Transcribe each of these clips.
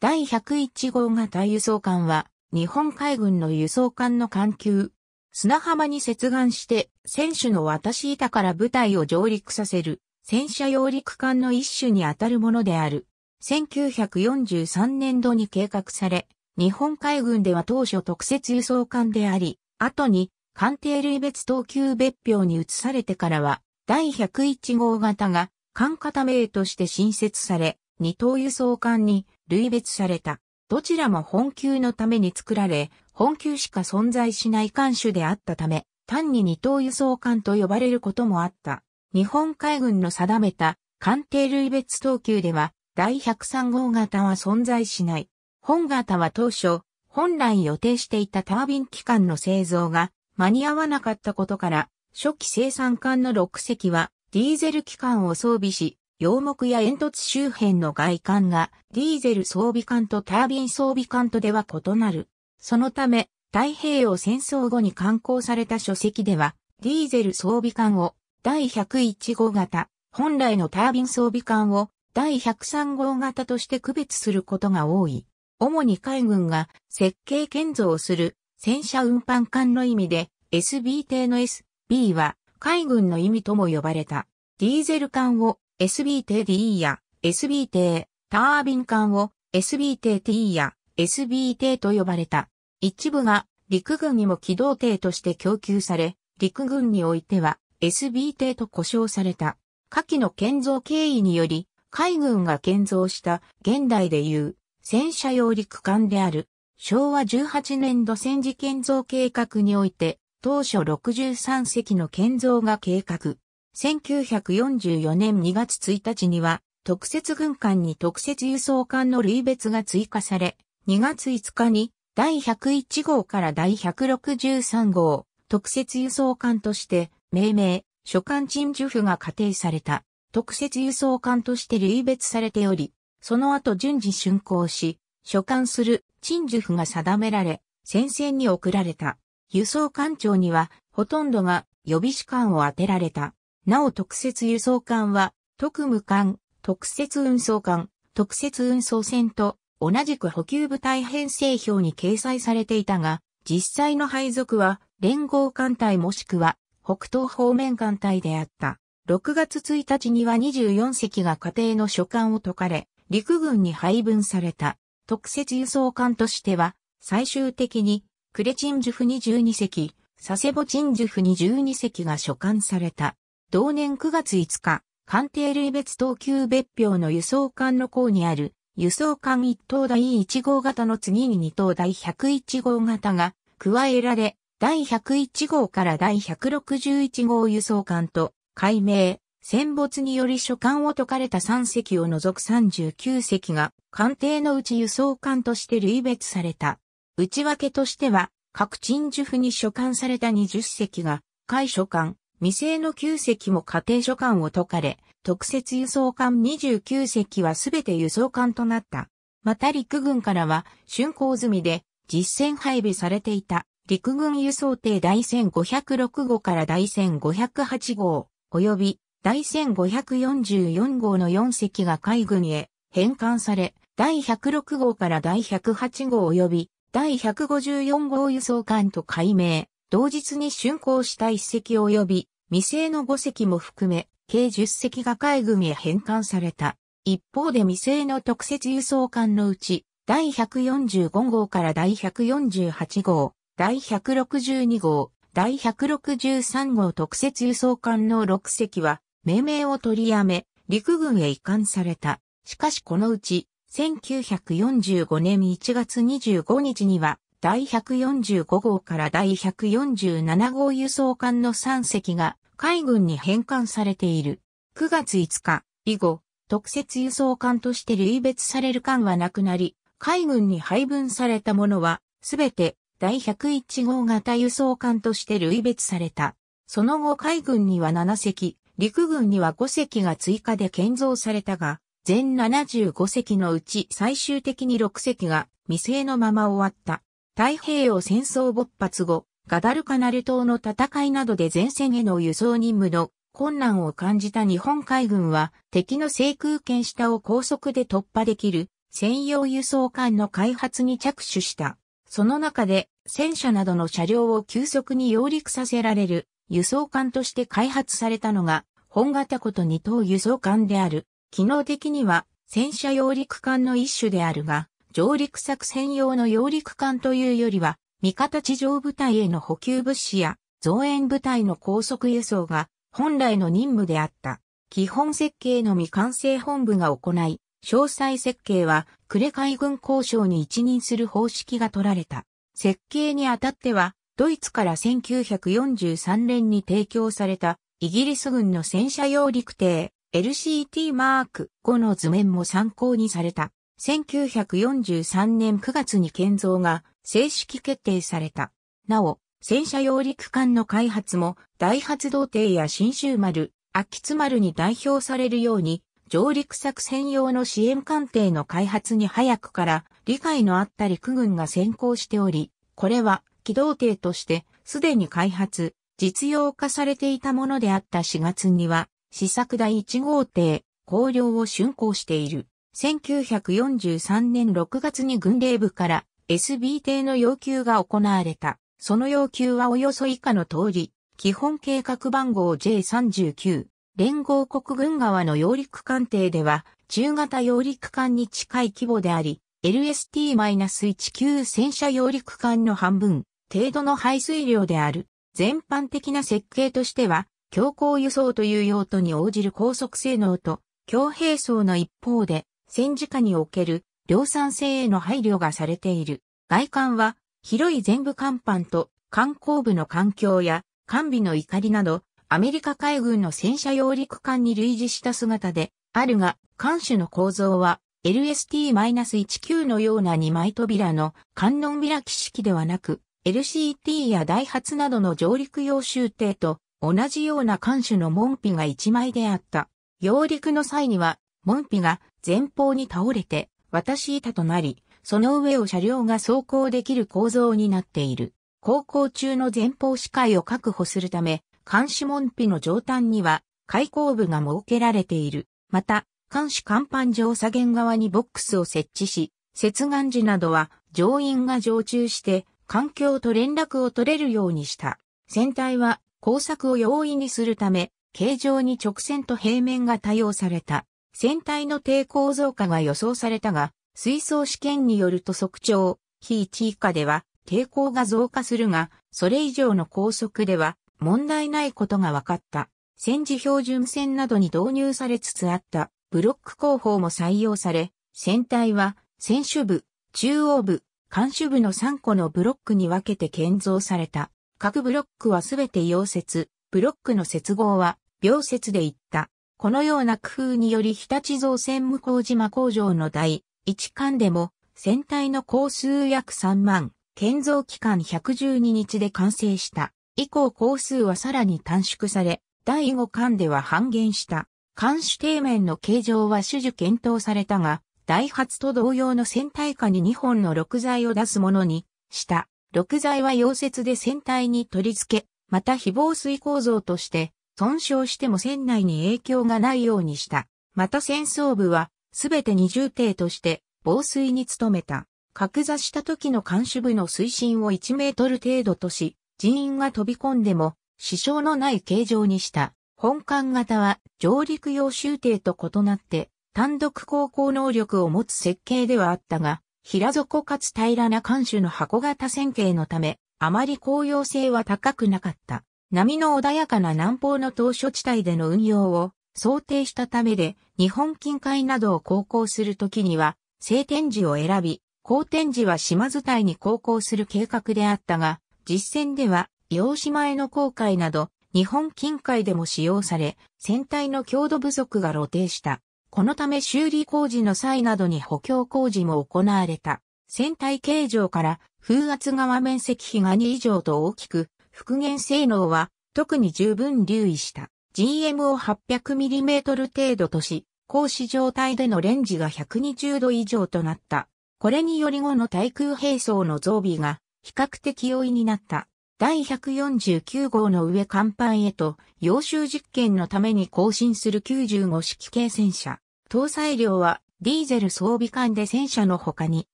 第101号型輸送艦は、日本海軍の輸送艦の艦級。砂浜に接岸して、船首の渡し板から部隊を上陸させる、戦車揚陸艦の一種にあたるものである。1943年度に計画され、日本海軍では当初特設輸送艦であり、後に艦艇類別等級別表に移されてからは、第101号型が艦型名として新設され、二等輸送艦に類別された。どちらも本級のために作られ、本級しか存在しない艦種であったため、単に二等輸送艦と呼ばれることもあった。日本海軍の定めた艦艇類別等級では、第103号型は存在しない。本型は当初、本来予定していたタービン機関の製造が間に合わなかったことから、初期生産艦の6隻はディーゼル機関を装備し、洋木や煙突周辺の外観がディーゼル装備艦とタービン装備艦とでは異なる。そのため、太平洋戦争後に刊行された書籍では、ディーゼル装備艦を第101号型、本来のタービン装備艦を第103号型として区別することが多い。主に海軍が設計建造する戦車運搬艦の意味で SB 艇の SB は海軍の意味とも呼ばれた。ディーゼル艦を SB t DE や SB 定タービン艦を SB t T や SB 定と呼ばれた。一部が陸軍にも機動艇として供給され、陸軍においては SB 艇と呼称された。下記の建造経緯により、海軍が建造した現代でいう戦車用陸艦である昭和18年度戦時建造計画において当初63隻の建造が計画1944年2月1日には、特設軍艦に特設輸送艦の類別が追加され、2月5日に第101号から第163号、特設輸送艦として、命名、所管陳樹府が仮定された、特設輸送艦として類別されており、その後順次竣工し、所管する陳樹府が定められ、戦線に送られた。輸送艦長には、ほとんどが予備士官を当てられた。なお特設輸送艦は、特務艦、特設運送艦、特設運送船と同じく補給部隊編成表に掲載されていたが、実際の配属は連合艦隊もしくは北東方面艦隊であった。6月1日には24隻が家庭の所管を解かれ、陸軍に配分された特設輸送艦としては、最終的にクレチンジュフに12隻、佐世保チンジュフに12隻が所管された。同年9月5日、官邸類別等級別表の輸送艦の項にある、輸送艦1等第1号型の次に2等第101号型が加えられ、第101号から第161号輸送艦と、改名、戦没により所管を解かれた3隻を除く39隻が、艦艇のうち輸送艦として類別された。内訳としては、各陳樹府に所管された20隻が、海所管、未成の9隻も家庭書館を解かれ、特設輸送艦29隻はすべて輸送艦となった。また陸軍からは、竣工済みで、実戦配備されていた、陸軍輸送艇第1506号から第1508号、及び第1544号の4隻が海軍へ返還され、第106号から第108号及び第154号輸送艦と改名。同日に竣工した一隻及び未成の五隻も含め、計十隻が海軍へ返還された。一方で未成の特設輸送艦のうち、第145号から第148号、第162号、第163号特設輸送艦の6隻は、命名を取りやめ、陸軍へ移管された。しかしこのうち、1945年1月25日には、第145号から第147号輸送艦の3隻が海軍に返還されている。9月5日以後、特設輸送艦として類別される艦はなくなり、海軍に配分されたものは、すべて第101号型輸送艦として類別された。その後海軍には7隻、陸軍には5隻が追加で建造されたが、全75隻のうち最終的に6隻が未成のまま終わった。太平洋戦争勃発後、ガダルカナル島の戦いなどで前線への輸送任務の困難を感じた日本海軍は敵の制空権下を高速で突破できる専用輸送艦の開発に着手した。その中で戦車などの車両を急速に揚陸させられる輸送艦として開発されたのが本型こと二等輸送艦である。機能的には戦車揚陸艦の一種であるが、上陸作戦用の揚陸艦というよりは、味方地上部隊への補給物資や増援部隊の高速輸送が本来の任務であった。基本設計の未完成本部が行い、詳細設計は呉海軍交渉に一任する方式が取られた。設計にあたっては、ドイツから1943年に提供されたイギリス軍の戦車用陸艇 LCT マーク5の図面も参考にされた。1943年9月に建造が正式決定された。なお、戦車揚陸艦の開発も、大発動艇や新州丸、秋津丸に代表されるように、上陸作戦用の支援艦艇の開発に早くから理解のあった陸軍が先行しており、これは機動艇としてすでに開発、実用化されていたものであった4月には、試作第1号艇、高量を竣工している。1943年6月に軍令部から SB 艇の要求が行われた。その要求はおよそ以下の通り、基本計画番号 J39、連合国軍側の揚陸艦艇では、中型揚陸艦に近い規模であり、LST-1 9戦車揚陸艦の半分、程度の排水量である。全般的な設計としては、強行輸送という用途に応じる高速性能と、強兵装の一方で、戦時下における量産性への配慮がされている。外観は広い全部甲板と観光部の環境や艦備の怒りなどアメリカ海軍の戦車揚陸艦に類似した姿であるが、艦首の構造は LST-19 のような2枚扉の観音開き式ではなく、LCT やダイハツなどの上陸用集艇と同じような艦首の門扉が1枚であった。揚陸の際には、門扉が前方に倒れて、私板となり、その上を車両が走行できる構造になっている。航行中の前方視界を確保するため、監視門扉の上端には、開口部が設けられている。また、監視甲板上左舷側にボックスを設置し、接岸時などは乗員が常駐して、環境と連絡を取れるようにした。船体は工作を容易にするため、形状に直線と平面が多用された。船体の抵抗増加が予想されたが、水槽試験によると速調、非1以下では抵抗が増加するが、それ以上の高速では問題ないことが分かった。戦時標準船などに導入されつつあったブロック工法も採用され、船体は船首部、中央部、艦首部の3個のブロックに分けて建造された。各ブロックはすべて溶接、ブロックの接合は、溶接でいった。このような工夫により日立造船向島工場の第一巻でも、船体の工数約3万、建造期間112日で完成した。以降工数はさらに短縮され、第5巻では半減した。艦首底面の形状は種々検討されたが、第8と同様の船体下に2本の6材を出すものにした。6材は溶接で船体に取り付け、また非防水構造として損傷しても船内に影響がないようにした。また戦争部は、すべて二重艇として、防水に努めた。格座した時の監視部の水深を1メートル程度とし、人員が飛び込んでも、支障のない形状にした。本艦型は上陸用集艇と異なって、単独航行能力を持つ設計ではあったが、平底かつ平らな艦首の箱型線形のため、あまり効用性は高くなかった。波の穏やかな南方の島嶼地帯での運用を想定したためで、日本近海などを航行するときには、晴天時を選び、好天時は島伝いに航行する計画であったが、実践では、洋島への航海など、日本近海でも使用され、船体の強度不足が露呈した。このため修理工事の際などに補強工事も行われた。船体形状から風圧側面積比が2以上と大きく、復元性能は特に十分留意した g m を8 0 0 m m 程度とし、格子状態でのレンジが120度以上となった。これにより後の対空兵装の増備が比較的容易になった。第149号の上甲板へと、要襲実験のために更新する95式系戦車。搭載量は、ディーゼル装備艦で戦車の他に、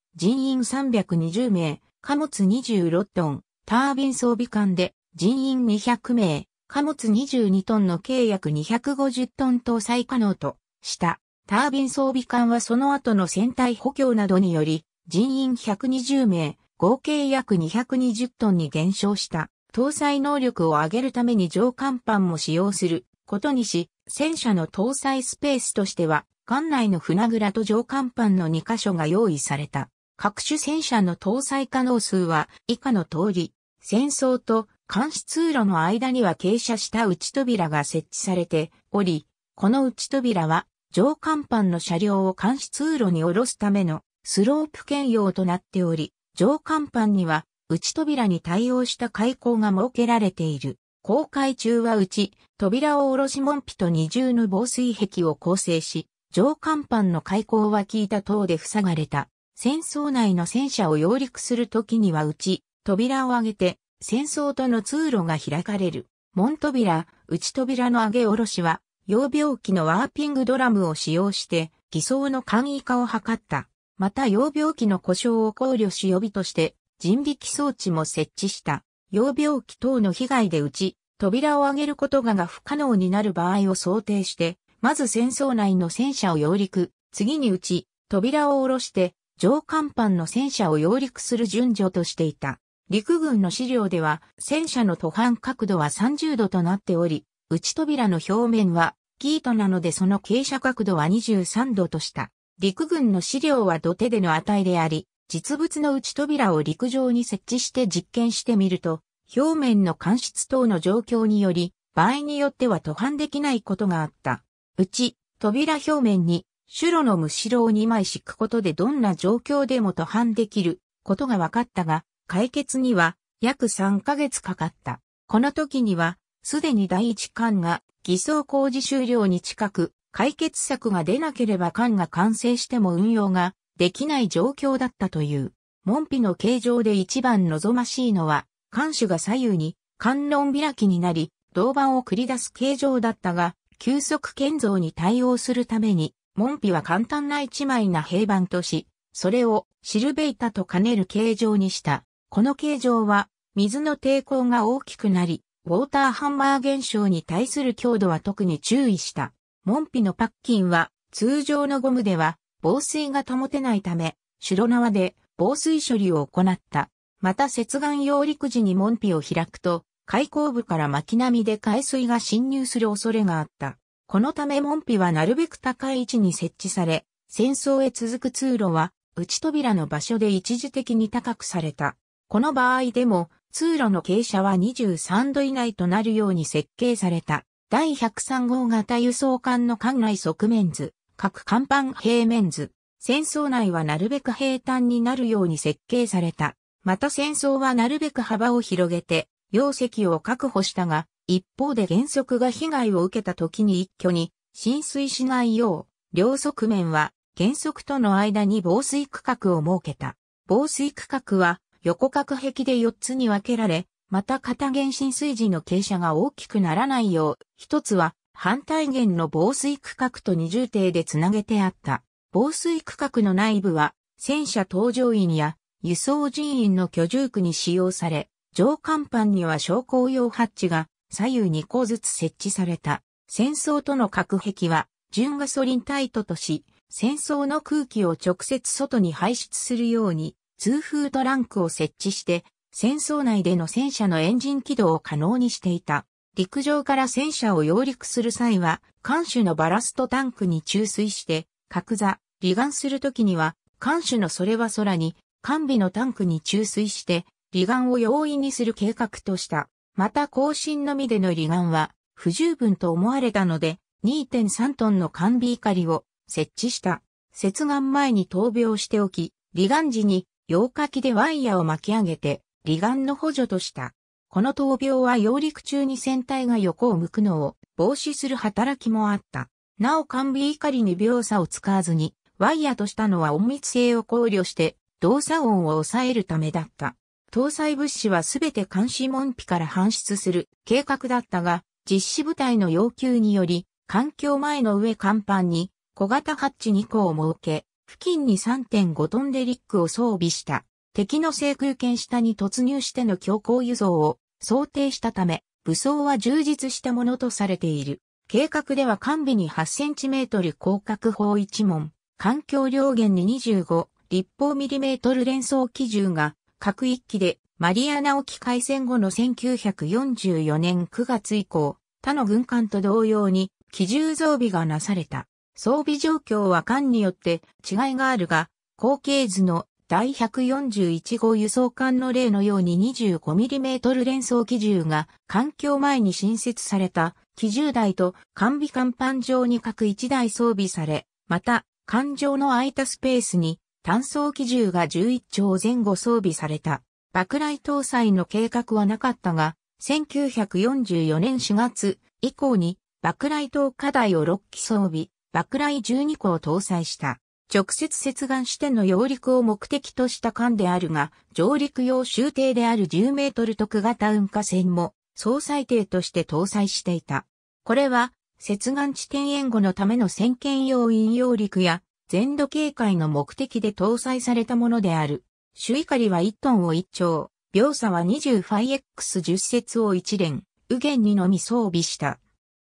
人員320名、貨物26トン、タービン装備艦で人員200名、貨物22トンの計約250トン搭載可能とした。タービン装備艦はその後の船体補強などにより人員120名、合計約220トンに減少した。搭載能力を上げるために上甲板も使用することにし、戦車の搭載スペースとしては、艦内の船倉と上甲板の2カ所が用意された。各種戦車の搭載可能数は以下の通り、戦争と監視通路の間には傾斜した内扉が設置されており、この内扉は上甲板の車両を監視通路に下ろすためのスロープ兼用となっており、上甲板には内扉に対応した開口が設けられている。公開中は内、扉を下ろし門扉と二重の防水壁を構成し、上甲板の開口は効いた塔で塞がれた。戦争内の戦車を揚陸する時にはち、扉を上げて、戦争との通路が開かれる。門扉、内扉の上げ下ろしは、用病機のワーピングドラムを使用して、偽装の簡易化を図った。また、用病機の故障を考慮し予備として、人力装置も設置した。用病機等の被害で打ち、扉を上げることがが不可能になる場合を想定して、まず戦争内の戦車を揚陸、次に打ち、扉を下ろして、上甲板の戦車を揚陸する順序としていた。陸軍の資料では戦車の途半角度は30度となっており、内扉の表面はキートなのでその傾斜角度は23度とした。陸軍の資料は土手での値であり、実物の内扉を陸上に設置して実験してみると、表面の間質等の状況により、場合によっては途半できないことがあった。内、扉表面にシュロのむしろを2枚敷くことでどんな状況でも途半できることが分かったが、解決には約3ヶ月かかった。この時には、すでに第一艦が偽装工事終了に近く、解決策が出なければ艦が完成しても運用ができない状況だったという。門扉の形状で一番望ましいのは、艦首が左右に観音開きになり、銅板を繰り出す形状だったが、急速建造に対応するために、門扉は簡単な一枚な平板とし、それをシルベイタと兼ねる形状にした。この形状は、水の抵抗が大きくなり、ウォーターハンマー現象に対する強度は特に注意した。門扉のパッキンは、通常のゴムでは、防水が保てないため、白縄で防水処理を行った。また、接岸用陸時に門扉を開くと、開口部から巻き波で海水が侵入する恐れがあった。このため門扉はなるべく高い位置に設置され、戦争へ続く通路は内扉の場所で一時的に高くされた。この場合でも通路の傾斜は23度以内となるように設計された。第103号型輸送艦の艦内側面図、各甲板平面図。戦争内はなるべく平坦になるように設計された。また戦争はなるべく幅を広げて、容積を確保したが、一方で原則が被害を受けた時に一挙に浸水しないよう、両側面は原則との間に防水区画を設けた。防水区画は横隔壁で4つに分けられ、また片原浸水時の傾斜が大きくならないよう、一つは反対弦の防水区画と二重艇でつなげてあった。防水区画の内部は、戦車搭乗員や輸送人員の居住区に使用され、上甲板には昇降用ハッチが左右2個ずつ設置された。戦争との隔壁は、純ガソリンタイトとし、戦争の空気を直接外に排出するように、通風トランクを設置して、戦争内での戦車のエンジン起動を可能にしていた。陸上から戦車を揚陸する際は、艦首のバラストタンクに注水して、角座、離岸するときには、艦首のそれは空に、艦尾のタンクに注水して、離岸を容易にする計画とした。また更新のみでの離岸は不十分と思われたので2.3トンの管備リを設置した。接岸前に闘病しておき、離岸時に洋火器でワイヤを巻き上げて離岸の補助とした。この闘病は揚陸中に船体が横を向くのを防止する働きもあった。なおビ備カりに秒差を使わずに、ワイヤとしたのは隠密性を考慮して、動作音を抑えるためだった。搭載物資はすべて監視門扉から搬出する計画だったが、実施部隊の要求により、環境前の上甲板に小型ハッチ2個を設け、付近に3.5トンデリックを装備した。敵の制空権下に突入しての強行輸送を想定したため、武装は充実したものとされている。計画では完備に8センチメートル広角砲1門、環境量限に25立方ミリメートル連装機銃が各一期でマリアナ沖海戦後の1944年9月以降、他の軍艦と同様に機銃装備がなされた。装備状況は艦によって違いがあるが、後継図の第141号輸送艦の例のように 25mm 連装機銃が環境前に新設された機銃台と完備甲板上に各1台装備され、また、艦上の空いたスペースに単装機銃が11丁前後装備された。爆雷搭載の計画はなかったが、1944年4月以降に爆雷灯課題を6機装備、爆雷12個を搭載した。直接接岸しての揚陸を目的とした艦であるが、上陸用終艇である10メートル特型運河船も総裁艇として搭載していた。これは、接岸地点援護のための先見用引用陸や、全土警戒の目的で搭載されたものである。主狩りは1トンを1丁、秒差は 25X10 0節を1連、右舷にのみ装備した。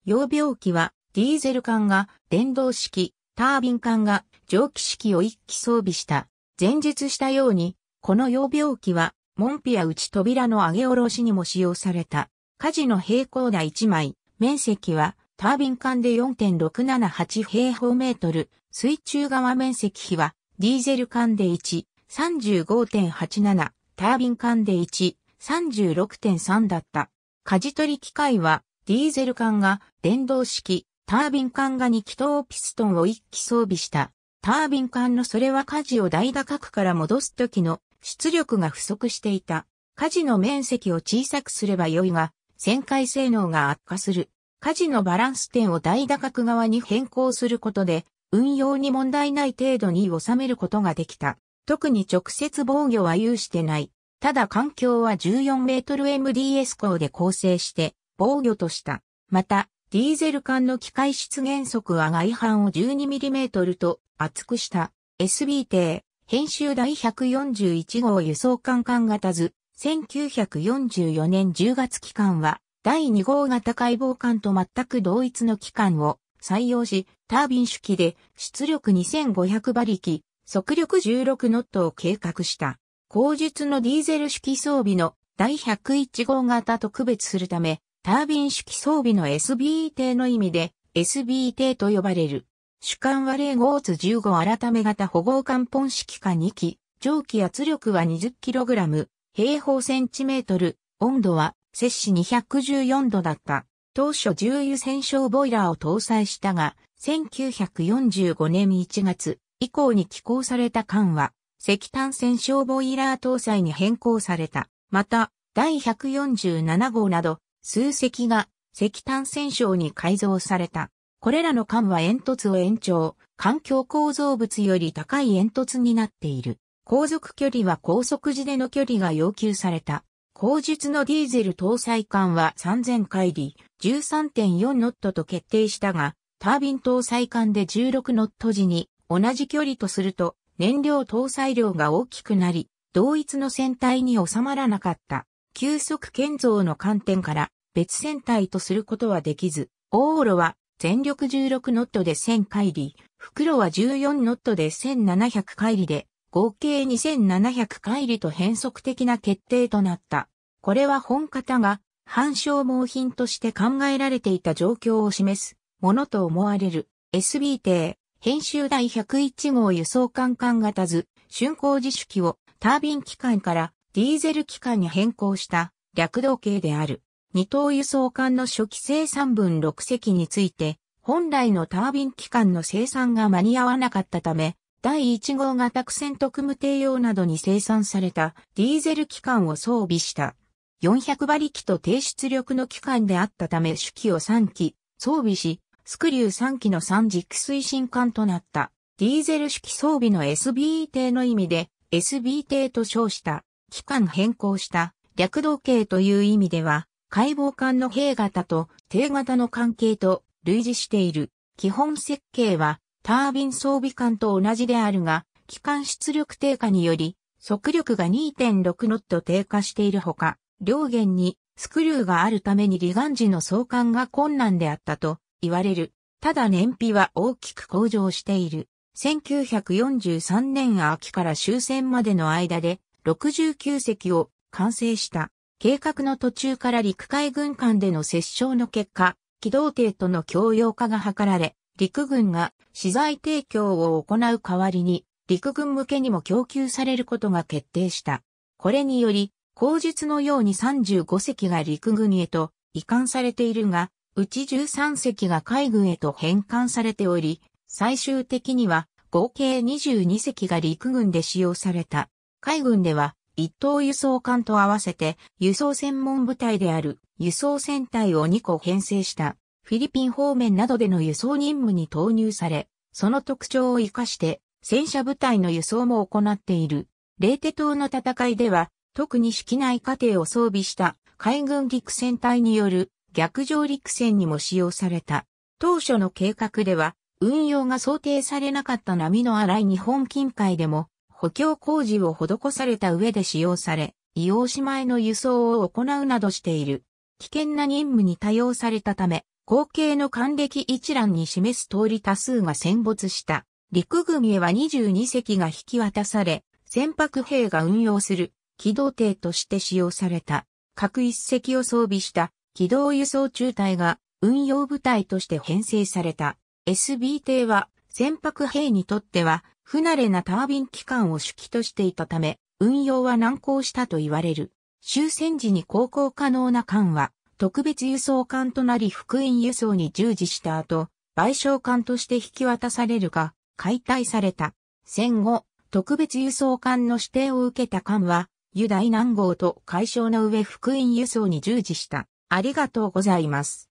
用病機はディーゼル艦が電動式、タービン艦が蒸気式を1機装備した。前述したように、この用病機は門扉や内扉の上げ下ろしにも使用された。火事の平行台1枚、面積はタービン管で4.678平方メートル、水中側面積比は、ディーゼル管で1、35.87、タービン管で1、36.3だった。舵取り機械は、ディーゼル管が電動式、タービン管が2気筒ピストンを1機装備した。タービン管のそれは舵を大打角から戻す時の出力が不足していた。舵の面積を小さくすれば良いが、旋回性能が悪化する。火事のバランス点を大打角側に変更することで、運用に問題ない程度に収めることができた。特に直接防御は有してない。ただ環境は14メートル MDS 光で構成して防御とした。また、ディーゼル管の機械出現速は外反を1 2トルと厚くした SB 艇編集第141号輸送艦艦型図1944年10月期間は第2号型解剖艦と全く同一の機関を採用し、タービン式で出力2500馬力、速力16ノットを計画した。後述のディーゼル式装備の第101号型と区別するため、タービン式装備の SB 艇の意味で SB 艇と呼ばれる。主艦は0号図15改め型保護艦本式化2機、蒸気圧力は 20kg、平方センチメートル、温度は摂氏214度だった。当初重油戦勝ボイラーを搭載したが、1945年1月以降に寄港された艦は、石炭戦勝ボイラー搭載に変更された。また、第147号など、数隻が石炭戦勝に改造された。これらの艦は煙突を延長、環境構造物より高い煙突になっている。航続距離は高速時での距離が要求された。後述のディーゼル搭載艦は3000海里、13.4ノットと決定したが、タービン搭載艦で16ノット時に同じ距離とすると燃料搭載量が大きくなり、同一の船体に収まらなかった。急速建造の観点から別船体とすることはできず、オーロは全力16ノットで1000海里、袋は14ノットで1700海里で合計2700回里と変則的な決定となった。これは本型が反消耗品として考えられていた状況を示すものと思われる SB 艇編集第101号輸送艦艦型図竣工自主機をタービン機関からディーゼル機関に変更した略動形である。二等輸送艦の初期生産分6隻について本来のタービン機関の生産が間に合わなかったため第1号型苦戦特務艇用などに生産されたディーゼル機関を装備した400馬力と低出力の機関であったため主機を3機装備し、スクリュー3機の3軸推進艦となった。ディーゼル式装備の SB 艇の意味で SB 艇と称した、機関変更した略動形という意味では、解剖艦の兵型と艇型の関係と類似している。基本設計はタービン装備艦と同じであるが、機関出力低下により、速力が2.6ノット低下しているほか、両舷にスクリューがあるために離岸時の送還が困難であったと言われる。ただ燃費は大きく向上している。1943年秋から終戦までの間で69隻を完成した。計画の途中から陸海軍艦での折衝の結果、機動艇との共用化が図られ、陸軍が資材提供を行う代わりに、陸軍向けにも供給されることが決定した。これにより、後述のように35隻が陸軍へと移管されているが、うち13隻が海軍へと返還されており、最終的には合計22隻が陸軍で使用された。海軍では一等輸送艦と合わせて輸送専門部隊である輸送船隊を2個編成した。フィリピン方面などでの輸送任務に投入され、その特徴を活かして戦車部隊の輸送も行っている。レーテ島の戦いでは、特に式内過程を装備した海軍陸戦隊による逆上陸戦にも使用された。当初の計画では、運用が想定されなかった波の荒い日本近海でも補強工事を施された上で使用され、伊黄島への輸送を行うなどしている。危険な任務に多用されたため、後継の還暦一覧に示す通り多数が戦没した陸軍へは22隻が引き渡され、船舶兵が運用する機動艇として使用された。各一隻を装備した機動輸送中隊が運用部隊として編成された。SB 艇は船舶兵にとっては不慣れなタービン機関を主機としていたため、運用は難航したと言われる。終戦時に航行可能な艦は特別輸送艦となり福音輸送に従事した後、賠償艦として引き渡されるが、解体された。戦後、特別輸送艦の指定を受けた艦は、ユダイ南号と解消の上福音輸送に従事した。ありがとうございます。